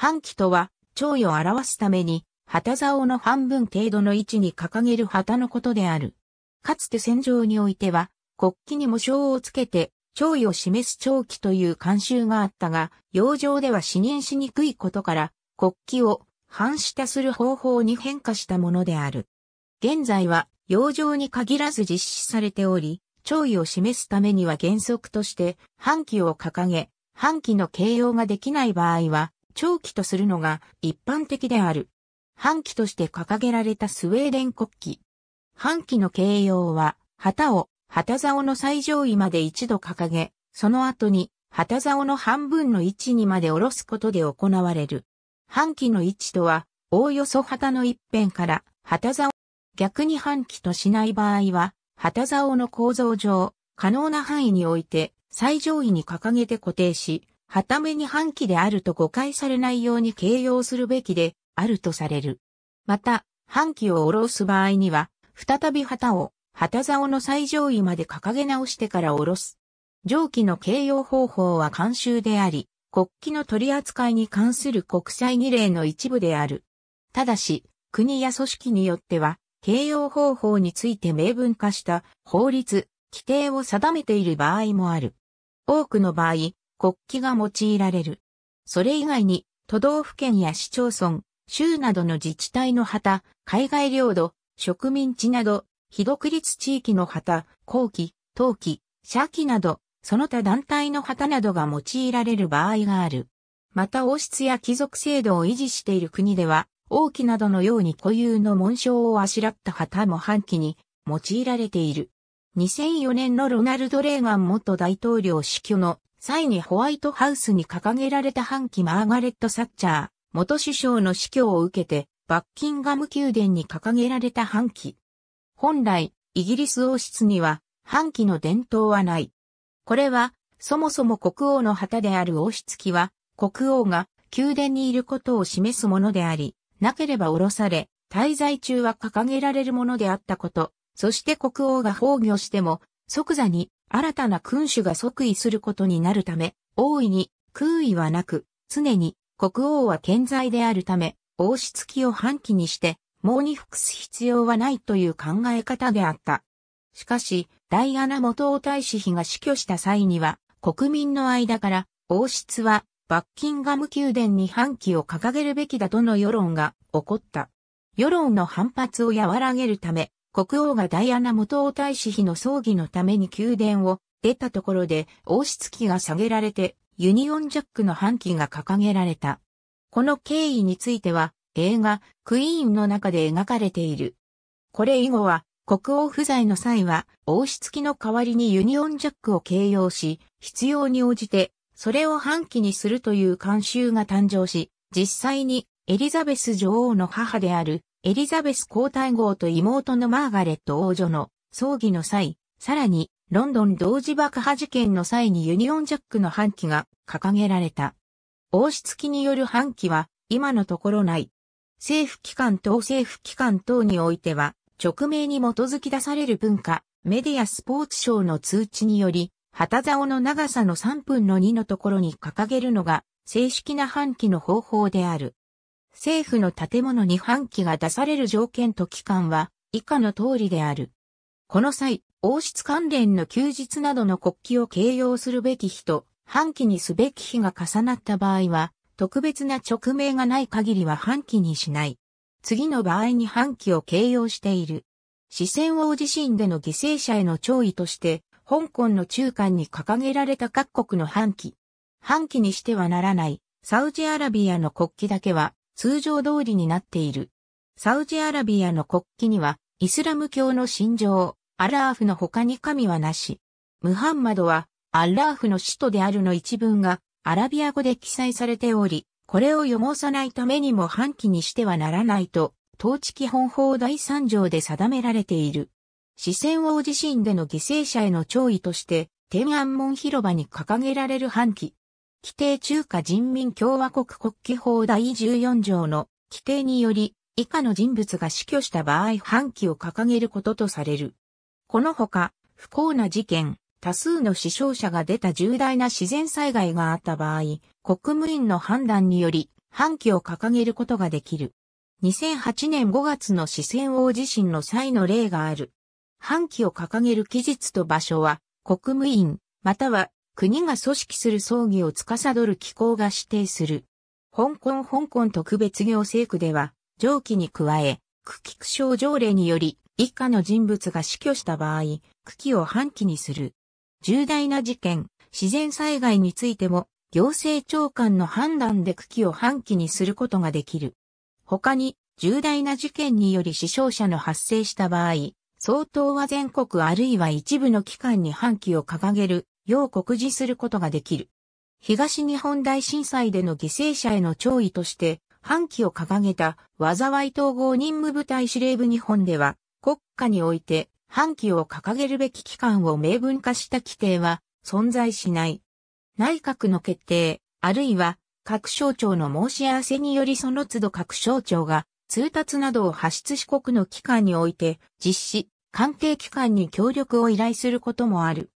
半旗とは、弔意を表すために、旗竿の半分程度の位置に掲げる旗のことである。かつて戦場においては、国旗に模章をつけて、潮位を示す長旗という慣習があったが、洋上では視認しにくいことから、国旗を反下する方法に変化したものである。現在は、洋上に限らず実施されており、潮位を示すためには原則として、半旗を掲げ、半旗の形容ができない場合は、長期とするのが一般的である。半旗として掲げられたスウェーデン国旗。半旗の形容は、旗を、旗竿の最上位まで一度掲げ、その後に、旗竿の半分の位置にまで下ろすことで行われる。半旗の位置とは、おおよそ旗の一辺から旗竿、逆に半旗としない場合は、旗竿の構造上、可能な範囲において最上位に掲げて固定し、はために半旗であると誤解されないように形容するべきであるとされる。また、半旗を下ろす場合には、再び旗を、旗竿の最上位まで掲げ直してから下ろす。上記の形容方法は慣習であり、国旗の取り扱いに関する国際儀礼の一部である。ただし、国や組織によっては、形容方法について明文化した法律、規定を定めている場合もある。多くの場合、国旗が用いられる。それ以外に、都道府県や市町村、州などの自治体の旗、海外領土、植民地など、非独立地域の旗、後期、冬季、社旗など、その他団体の旗などが用いられる場合がある。また王室や貴族制度を維持している国では、王旗などのように固有の紋章をあしらった旗も半旗に用いられている。2004年のロナルド・レーガン元大統領死去の際にホワイトハウスに掲げられた反旗マーガレット・サッチャー、元首相の死去を受けて、バッキンガム宮殿に掲げられた反旗。本来、イギリス王室には、反旗の伝統はない。これは、そもそも国王の旗である王室旗は、国王が宮殿にいることを示すものであり、なければ下ろされ、滞在中は掲げられるものであったこと、そして国王が崩御しても、即座に新たな君主が即位することになるため、大いに空位はなく、常に国王は健在であるため、王室期を半期にして、もうに服す必要はないという考え方であった。しかし、ダイアナ元王太子妃が死去した際には、国民の間から、王室は、バッキンガム宮殿に反旗を掲げるべきだとの世論が起こった。世論の反発を和らげるため、国王がダイアナ元王太子妃の葬儀のために宮殿を出たところで王室旗が下げられてユニオンジャックの半旗が掲げられた。この経緯については映画クイーンの中で描かれている。これ以後は国王不在の際は王室旗の代わりにユニオンジャックを形容し必要に応じてそれを半旗にするという慣習が誕生し実際にエリザベス女王の母であるエリザベス皇太后と妹のマーガレット王女の葬儀の際、さらにロンドン同時爆破事件の際にユニオンジャックの半旗が掲げられた。王室機による半旗は今のところない。政府機関等政府機関等においては直命に基づき出される文化、メディアスポーツ省の通知により、旗竿の長さの3分の2のところに掲げるのが正式な半旗の方法である。政府の建物に半旗が出される条件と期間は以下の通りである。この際、王室関連の休日などの国旗を掲揚するべき日と、半旗にすべき日が重なった場合は、特別な直名がない限りは半旗にしない。次の場合に半旗を掲揚している。四川王地震での犠牲者への弔意として、香港の中間に掲げられた各国の半旗。半旗にしてはならない、サウジアラビアの国旗だけは、通常通りになっている。サウジアラビアの国旗には、イスラム教の信条、アラーフの他に神はなし。ムハンマドは、アラーフの使徒であるの一文が、アラビア語で記載されており、これを汚さないためにも反旗にしてはならないと、統治基本法第3条で定められている。四川王地震での犠牲者への弔意として、天安門広場に掲げられる反旗、規定中華人民共和国国旗法第14条の規定により、以下の人物が死去した場合反旗を掲げることとされる。このほか、不幸な事件、多数の死傷者が出た重大な自然災害があった場合、国務院の判断により、反旗を掲げることができる。2008年5月の四川大地震の際の例がある。反旗を掲げる期日と場所は、国務院、または国が組織する葬儀を司る機構が指定する。香港香港特別行政区では、上記に加え、区寄区省条例により、以下の人物が死去した場合、区寄を半旗にする。重大な事件、自然災害についても、行政長官の判断で区旗を半旗にすることができる。他に、重大な事件により死傷者の発生した場合、相当は全国あるいは一部の機関に半旗を掲げる要告示することができる。東日本大震災での犠牲者への弔意として、反旗を掲げた災い統合任務部隊司令部日本では、国家において反旗を掲げるべき機関を明文化した規定は存在しない。内閣の決定、あるいは各省庁の申し合わせによりその都度各省庁が通達などを発出し国の機関において実施、関係機関に協力を依頼することもある。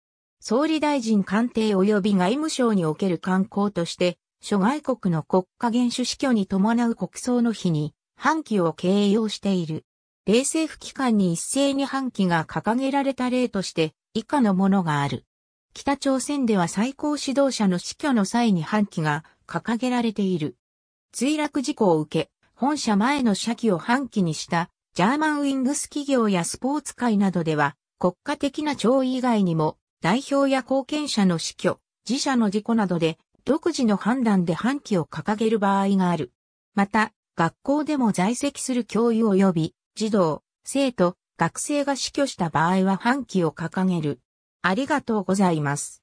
総理大臣官邸及び外務省における観光として、諸外国の国家元首死去に伴う国葬の日に、半旗を掲揚している。冷政府機関に一斉に半旗が掲げられた例として、以下のものがある。北朝鮮では最高指導者の死去の際に半旗が掲げられている。墜落事故を受け、本社前の社旗を半旗にした、ジャーマンウィングス企業やスポーツ界などでは、国家的な弔意以外にも、代表や貢献者の死去、自社の事故などで、独自の判断で半旗を掲げる場合がある。また、学校でも在籍する教諭及び、児童、生徒、学生が死去した場合は半旗を掲げる。ありがとうございます。